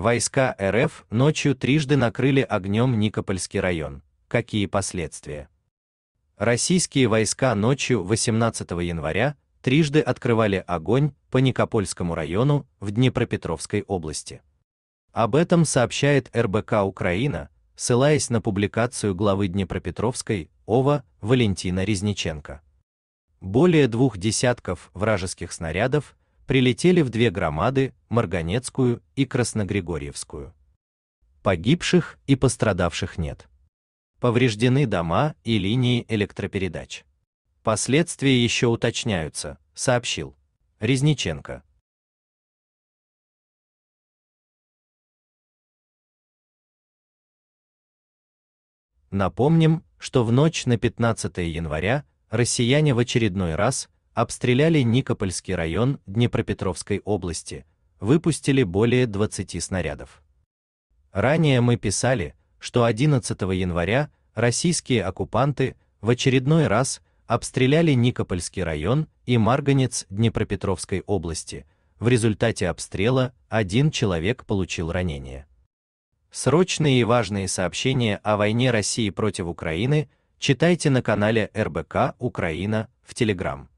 Войска РФ ночью трижды накрыли огнем Никопольский район. Какие последствия? Российские войска ночью 18 января трижды открывали огонь по Никопольскому району в Днепропетровской области. Об этом сообщает РБК Украина, ссылаясь на публикацию главы Днепропетровской ОВА Валентина Резниченко. Более двух десятков вражеских снарядов прилетели в две громады, Марганецкую и Красногригорьевскую. Погибших и пострадавших нет. Повреждены дома и линии электропередач. Последствия еще уточняются, сообщил Резниченко. Напомним, что в ночь на 15 января россияне в очередной раз обстреляли Никопольский район Днепропетровской области, выпустили более 20 снарядов. Ранее мы писали, что 11 января российские оккупанты в очередной раз обстреляли Никопольский район и Марганец Днепропетровской области. В результате обстрела один человек получил ранение. Срочные и важные сообщения о войне России против Украины читайте на канале РБК Украина в Телеграм.